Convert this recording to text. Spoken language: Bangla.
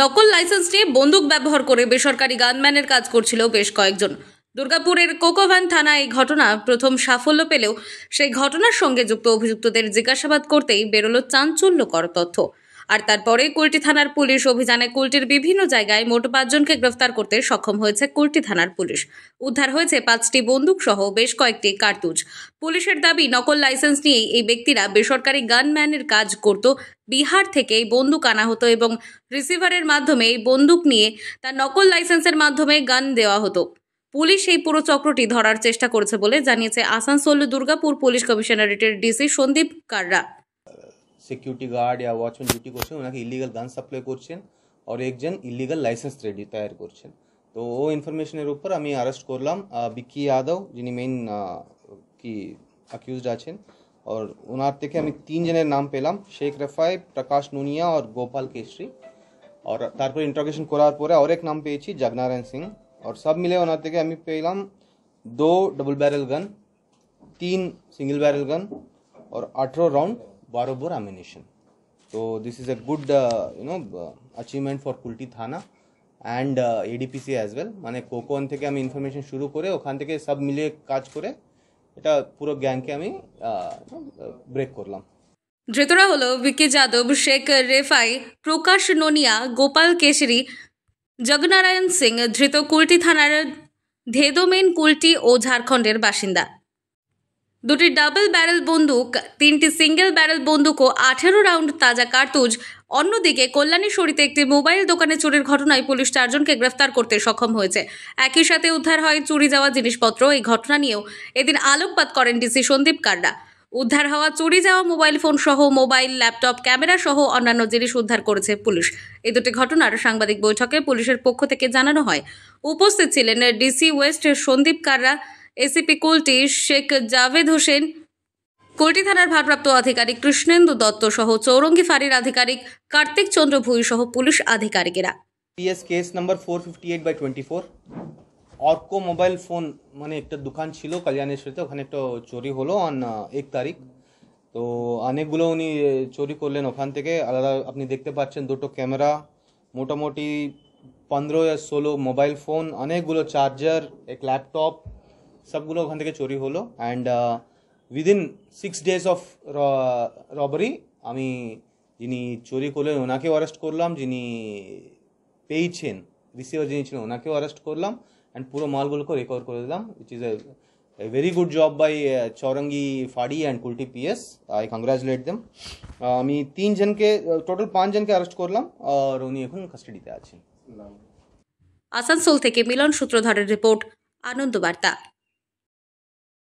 নকল লাইসেন্স নিয়ে বন্দুক ব্যবহার করে বেসরকারি গানম্যানের কাজ করছিল বেশ কয়েকজন দুর্গাপুরের কোকোভ্যান থানা এই ঘটনা প্রথম সাফল্য পেলেও সেই ঘটনার সঙ্গে যুক্ত অভিযুক্তদের জিজ্ঞাসাবাদ করতেই বেরোলো চাঞ্চল্যকর তথ্য আর তারপরে কুলটি থানার পুলিশ অভিযানে কুলটির বিভিন্ন জায়গায় মোট পাঁচজনকে গ্রেফতার করতে সক্ষম হয়েছে কুলটি থানার পুলিশ উদ্ধার হয়েছে পাঁচটি বন্দুক সহ বেশ কয়েকটি কার্তুজ পুলিশের দাবি নকল লাইসেন্স নিয়েই এই ব্যক্তিরা বেসরকারি গানম্যানের কাজ করত বিহার থেকে এই বন্দুক আনা হতো এবং রিসিভারের মাধ্যমে এই বন্দুক নিয়ে তার নকল লাইসেন্সের মাধ্যমে গান দেওয়া হতো পুলিশ এই পুরো চক্রটি ধরার চেষ্টা করেছে বলে জানিয়েছে আসানসোল দুর্গাপুর পুলিশ কমিশনারেটের DC Sandeep Karra security guard या वॉचमैन ड्यूटी कर इलिगल गान सप्लाई कर और एक जन इलिगल लाइसेंस रेडी तैयार कर तो वो इनफरमेशन ऊपर हमें अरेस्ट कर लम बिक्की यादव जिन्हें मेन की अक्यूज आर उनके हमें तीन जनर नाम पेलम शेख रफाई प्रकाश नुनिया और गोपाल केसरी और तरह इंट्रोगेशन करारे और एक नाम पे जगनारायण सिंह और सब मिले उनके पेलम दो डबल बैरल गन तीन सिंगल बैरल गन और अठारह राउंड borrow bore তো this is is a good uh, you know uh, achievement and ADPC as well মানে কোকোন থেকে আমি ইনফরমেশন শুরু করে ওখান থেকে সব মিলিয়ে কাজ করে এটা পুরো গ্যাংকে আমি ব্রেক করলাম ধৃতরা হলো ভিকে যাদব শেখ রেফাই প্রকাশ নোনিয়া গোপাল কেশরি জগনারায়ণ সিং ধৃত কুলটি থানার ধেদোমেন কুলটি ও ঝাড়খণ্ডের বাসিন্দা দুটি ডাবল ব্যারেল বন্দুক তিনটি সিঙ্গেল ব্যারেল বন্দুক ও আঠেরো রাউন্ড তাজা কার্তুজ অন্যদিকে কল্যাণী শরীতে একটি মোবাইল দোকানে চুরির ঘটনায় পুলিশ চারজনকে গ্রেফতার করতে সক্ষম হয়েছে একই সাথে উদ্ধার হয় চুরি যাওয়া জিনিসপত্র এই ঘটনা নিয়েও এদিন আলোকপাত করেন ডিসি সন্দীপ কাররা উদ্ধার হওয়া চুরি যাওয়া মোবাইল ফোন সহ মোবাইল ল্যাপটপ ক্যামেরা সহ অন্যান্য জিনিস উদ্ধার করেছে পুলিশ এই দুটি ঘটনার সাংবাদিক বৈঠকে পুলিশের পক্ষ থেকে জানানো হয় উপস্থিত ছিলেন DC west Sandeep Karra ACP Kulti Sheikh Javed Hossain Kulti থানার ভারপ্রাপ্ত আধিকারিক কৃষ্ণেন্দু দত্ত সহ চৌরঙ্গি ফাঁড়ির আধিকারিক কার্তিক চন্দ্র ভূঁই সহ পুলিশ আধিকারিকেরা PS case number four fifty eight by twenty four অর্কো মোবাইল ফোন মানে একটা দোকান ছিল কল্যাণেশ্বরীতে ওখানে একটা চুরি হলো অন এক তারিখ তো অনেকগুলো উনি চুরি করলেন ওখান থেকে আলাদা আপনি দেখতে পাচ্ছেন দুটো ক্যামেরা মোটামুটি পনেরো ষোলো মোবাইল ফোন অনেকগুলো চার্জার এক ল্যাপটপ সবগুলো ওখান থেকে চুরি হলো and within six days of robbery আমি যিনি চুরি করলেন ওনাকেও অ্যারেস্ট করলাম যিনি পেয়েছেন রিসিভার যিনি ছিলেন ওনাকেও অ্যারেস্ট করলাম অ্যান্ড পুরো মালগুলোকে রেকভার করে দিলাম which is a very good job by Chowringhee ফাড়ি and Kulti PS I congratulate them আমি আমি তিনজনকে টোটাল পাঁচজনকে অ্যারেস্ট করলাম আর উনি এখন কাস্টাডিতে আছেন আসানসোল থেকে মিলন সূত্রধারের রিপোর্ট আনন্দবার্তা